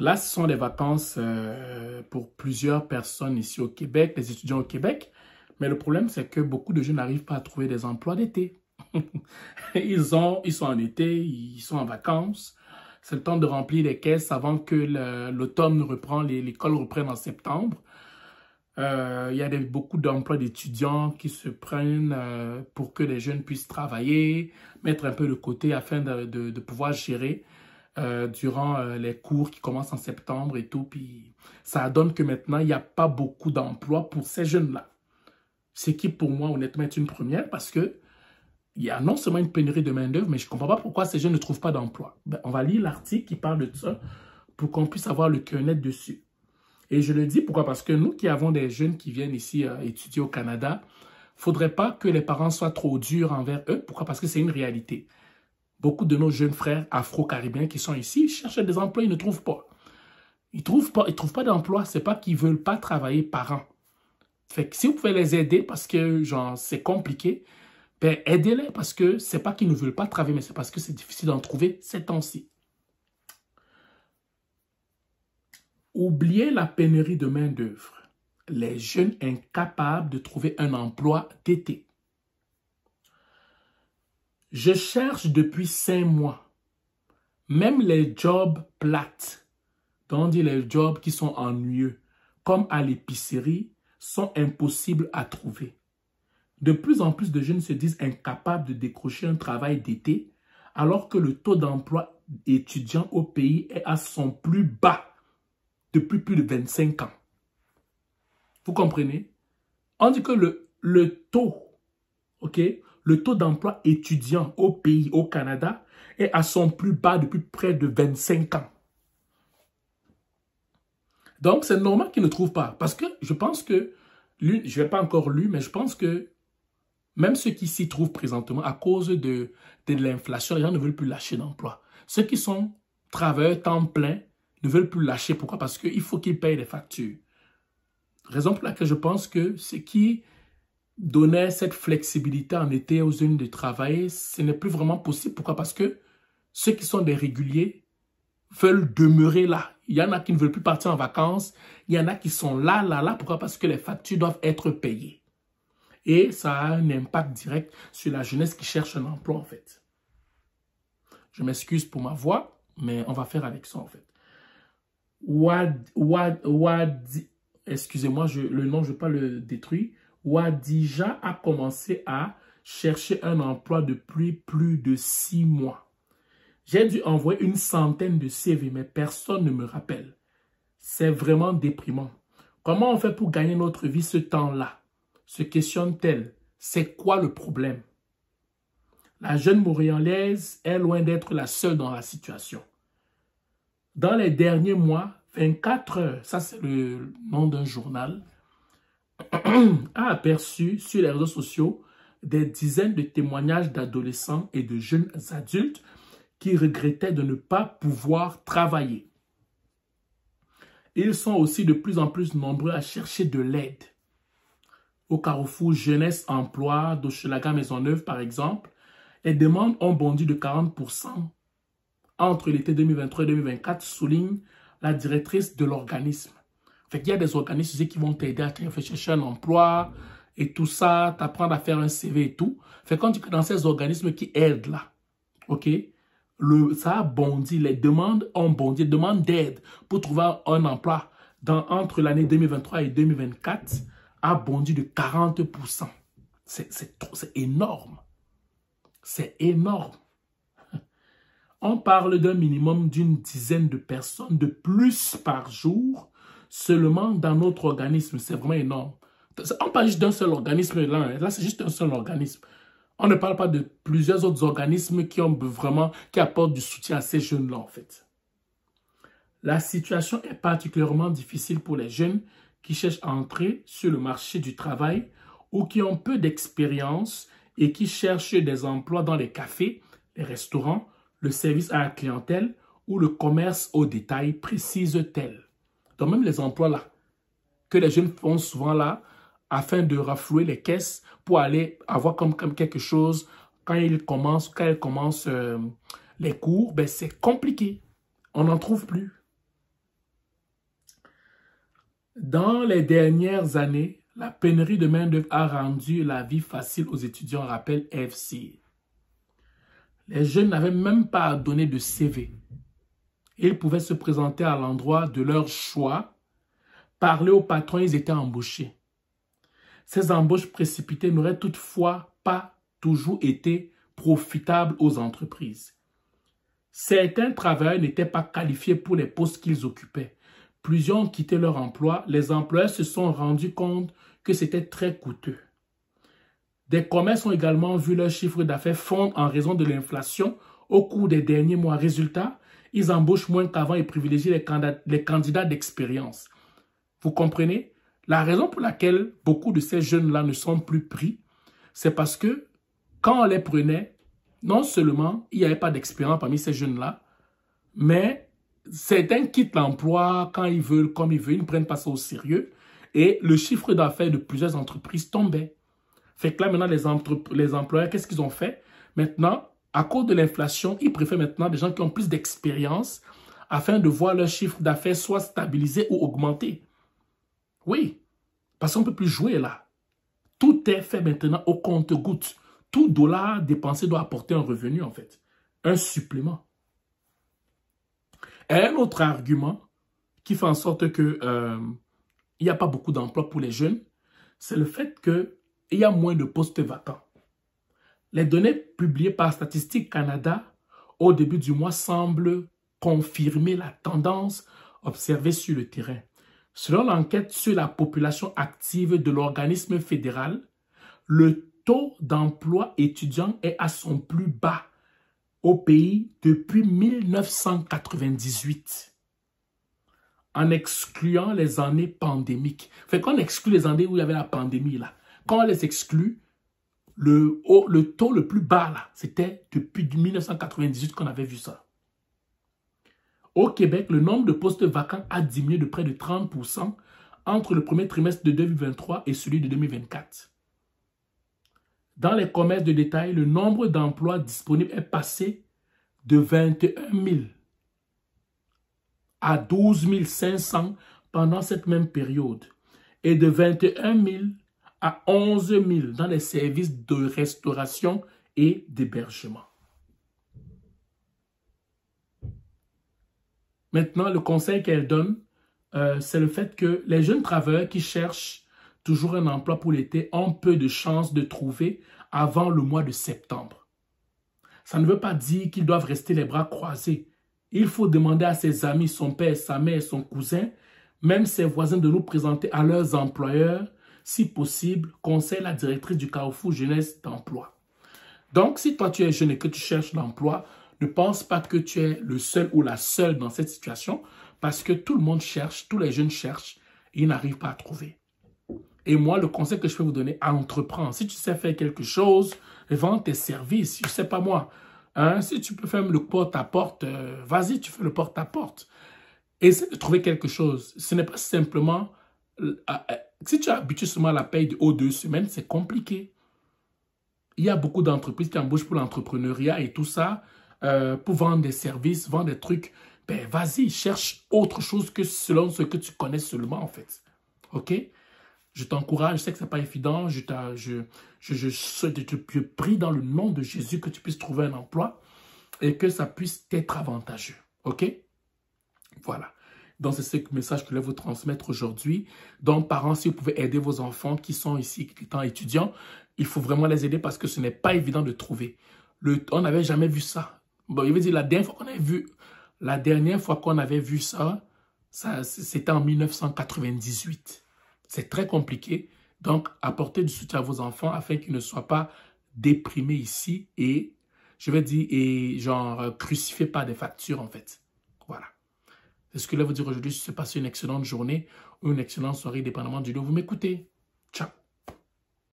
Là, ce sont des vacances euh, pour plusieurs personnes ici au Québec, des étudiants au Québec. Mais le problème, c'est que beaucoup de jeunes n'arrivent pas à trouver des emplois d'été. ils, sont en été, ils sont en vacances. C'est le temps de remplir les caisses avant que l'automne reprend, l'école reprenne en septembre. Euh, il y a beaucoup d'emplois d'étudiants qui se prennent euh, pour que les jeunes puissent travailler, mettre un peu de côté afin de pouvoir gérer euh, durant euh, les cours qui commencent en septembre et tout. Puis ça donne que maintenant, il n'y a pas beaucoup d'emplois pour ces jeunes-là. Ce qui, pour moi, honnêtement, est une première parce que il y a non seulement une pénurie de main-d'œuvre, mais je ne comprends pas pourquoi ces jeunes ne trouvent pas d'emploi. Ben, on va lire l'article qui parle de ça pour qu'on puisse avoir le cœur net dessus. Et je le dis pourquoi Parce que nous qui avons des jeunes qui viennent ici euh, étudier au Canada, faudrait pas que les parents soient trop durs envers eux. Pourquoi Parce que c'est une réalité. Beaucoup de nos jeunes frères afro-caribéens qui sont ici cherchent des emplois, ils ne trouvent pas. Ils trouvent pas, trouvent pas d'emploi. C'est pas qu'ils veulent pas travailler par an. Fait si vous pouvez les aider parce que c'est compliqué, ben, aidez-les parce que c'est pas qu'ils ne veulent pas travailler, mais c'est parce que c'est difficile d'en trouver ces temps-ci. Oubliez la pénurie de main-d'œuvre. Les jeunes incapables de trouver un emploi d'été. Je cherche depuis cinq mois. Même les jobs plates, dont on dit les jobs qui sont ennuyeux, comme à l'épicerie, sont impossibles à trouver. De plus en plus de jeunes se disent incapables de décrocher un travail d'été, alors que le taux d'emploi étudiant au pays est à son plus bas depuis plus de 25 ans. Vous comprenez On dit que le, le taux ok le taux d'emploi étudiant au pays, au Canada, est à son plus bas depuis près de 25 ans. Donc, c'est normal qu'ils ne trouvent pas. Parce que je pense que, je ne vais pas encore lu, mais je pense que même ceux qui s'y trouvent présentement, à cause de, de l'inflation, les gens ne veulent plus lâcher d'emploi. Ceux qui sont travailleurs temps plein ne veulent plus lâcher. Pourquoi Parce qu'il faut qu'ils payent les factures. Raison pour laquelle je pense que ce qui donner cette flexibilité en été aux zones de travail, ce n'est plus vraiment possible. Pourquoi Parce que ceux qui sont des réguliers veulent demeurer là. Il y en a qui ne veulent plus partir en vacances. Il y en a qui sont là, là, là. Pourquoi Parce que les factures doivent être payées. Et ça a un impact direct sur la jeunesse qui cherche un emploi, en fait. Je m'excuse pour ma voix, mais on va faire avec ça, en fait. excusez-moi, le nom, je ne vais pas le détruire. Wadija a commencé à chercher un emploi depuis plus de six mois. J'ai dû envoyer une centaine de CV, mais personne ne me rappelle. C'est vraiment déprimant. Comment on fait pour gagner notre vie ce temps-là se questionne-t-elle. C'est quoi le problème La jeune Montréalaise est loin d'être la seule dans la situation. Dans les derniers mois, 24 heures, ça c'est le nom d'un journal, a aperçu sur les réseaux sociaux des dizaines de témoignages d'adolescents et de jeunes adultes qui regrettaient de ne pas pouvoir travailler. Ils sont aussi de plus en plus nombreux à chercher de l'aide. Au carrefour Jeunesse Emploi doshelaga Maisonneuve, par exemple, les demandes ont bondi de 40% entre l'été 2023 et 2024, souligne la directrice de l'organisme. Fait qu'il y a des organismes qui vont t'aider à chercher un emploi et tout ça, t'apprendre à faire un CV et tout. Fait quand tu que dans ces organismes qui aident là, ok, le, ça a bondi, les demandes ont bondi, les demandes d'aide pour trouver un emploi dans, entre l'année 2023 et 2024 a bondi de 40%. C'est énorme. C'est énorme. On parle d'un minimum d'une dizaine de personnes de plus par jour seulement dans notre organisme. C'est vraiment énorme. On parle juste d'un seul organisme là. Hein. Là, c'est juste un seul organisme. On ne parle pas de plusieurs autres organismes qui ont vraiment, qui apportent du soutien à ces jeunes-là, en fait. La situation est particulièrement difficile pour les jeunes qui cherchent à entrer sur le marché du travail ou qui ont peu d'expérience et qui cherchent des emplois dans les cafés, les restaurants, le service à la clientèle ou le commerce au détail, précise-t-elle dans même les emplois là, que les jeunes font souvent là, afin de raflouer les caisses pour aller avoir comme, quelque chose quand ils commencent, quand ils commencent euh, les cours, ben c'est compliqué. On n'en trouve plus. Dans les dernières années, la pénurie de main-d'œuvre a rendu la vie facile aux étudiants, rappelle FC. Les jeunes n'avaient même pas à donner de CV ils pouvaient se présenter à l'endroit de leur choix, parler aux patrons. ils étaient embauchés. Ces embauches précipitées n'auraient toutefois pas toujours été profitables aux entreprises. Certains travailleurs n'étaient pas qualifiés pour les postes qu'ils occupaient. Plusieurs ont quitté leur emploi. Les employeurs se sont rendus compte que c'était très coûteux. Des commerces ont également vu leur chiffre d'affaires fondre en raison de l'inflation au cours des derniers mois. Résultat, ils embauchent moins qu'avant et privilégient les, candidats, les candidats d'expérience. Vous comprenez La raison pour laquelle beaucoup de ces jeunes-là ne sont plus pris, c'est parce que quand on les prenait, non seulement il n'y avait pas d'expérience parmi ces jeunes-là, mais certains quittent l'emploi quand ils veulent, comme ils veulent, ils ne prennent pas ça au sérieux. Et le chiffre d'affaires de plusieurs entreprises tombait. Fait que là, maintenant, les, les employeurs, qu'est-ce qu'ils ont fait Maintenant, à cause de l'inflation, ils préfèrent maintenant des gens qui ont plus d'expérience afin de voir leur chiffre d'affaires soit stabilisé ou augmenté. Oui, parce qu'on ne peut plus jouer là. Tout est fait maintenant au compte-goutte. Tout dollar dépensé doit apporter un revenu en fait, un supplément. Et un autre argument qui fait en sorte que euh, il n'y a pas beaucoup d'emplois pour les jeunes, c'est le fait qu'il y a moins de postes vacants. Les données publiées par Statistique Canada au début du mois semblent confirmer la tendance observée sur le terrain. Selon l'enquête sur la population active de l'organisme fédéral, le taux d'emploi étudiant est à son plus bas au pays depuis 1998 en excluant les années pandémiques. Fait qu'on exclut les années où il y avait la pandémie, là. Quand on les exclut, le, le taux le plus bas, là, c'était depuis 1998 qu'on avait vu ça. Au Québec, le nombre de postes vacants a diminué de près de 30% entre le premier trimestre de 2023 et celui de 2024. Dans les commerces de détail, le nombre d'emplois disponibles est passé de 21 000 à 12 500 pendant cette même période et de 21 000 à 11 000 dans les services de restauration et d'hébergement. Maintenant, le conseil qu'elle donne, euh, c'est le fait que les jeunes travailleurs qui cherchent toujours un emploi pour l'été ont peu de chances de trouver avant le mois de septembre. Ça ne veut pas dire qu'ils doivent rester les bras croisés. Il faut demander à ses amis, son père, sa mère, son cousin, même ses voisins de nous présenter à leurs employeurs si possible, conseille la directrice du Carrefour Jeunesse d'Emploi. Donc, si toi tu es jeune et que tu cherches l'emploi, ne pense pas que tu es le seul ou la seule dans cette situation, parce que tout le monde cherche, tous les jeunes cherchent, ils n'arrivent pas à trouver. Et moi, le conseil que je peux vous donner, entreprends. Si tu sais faire quelque chose, vends tes services, je ne sais pas moi. Hein, si tu peux faire le porte-à-porte, euh, vas-y, tu fais le porte-à-porte. -porte. Essaie de trouver quelque chose. Ce n'est pas simplement euh, euh, si tu as seulement la paye de haut deux semaines, c'est compliqué. Il y a beaucoup d'entreprises qui embauchent pour l'entrepreneuriat et tout ça, euh, pour vendre des services, vendre des trucs. Ben, vas-y, cherche autre chose que selon ce que tu connais seulement, en fait. OK? Je t'encourage, je sais que ce n'est pas évident. Je, je, je, je, prie dans le nom de Jésus que tu puisses trouver un emploi et que ça puisse être avantageux. OK? Voilà dans ce message que je voulais vous transmettre aujourd'hui. Donc, parents, si vous pouvez aider vos enfants qui sont ici, qui sont étudiants, il faut vraiment les aider parce que ce n'est pas évident de trouver. Le, on n'avait jamais vu ça. Bon, je veux dire, la dernière fois qu'on avait vu, la dernière fois qu'on avait vu ça, ça c'était en 1998. C'est très compliqué. Donc, apportez du soutien à vos enfants afin qu'ils ne soient pas déprimés ici et, je vais dire, et genre crucifiés par des factures, en fait. C'est ce que je vais vous dire aujourd'hui. Si se une excellente journée ou une excellente soirée, dépendamment du lieu où vous m'écoutez. Ciao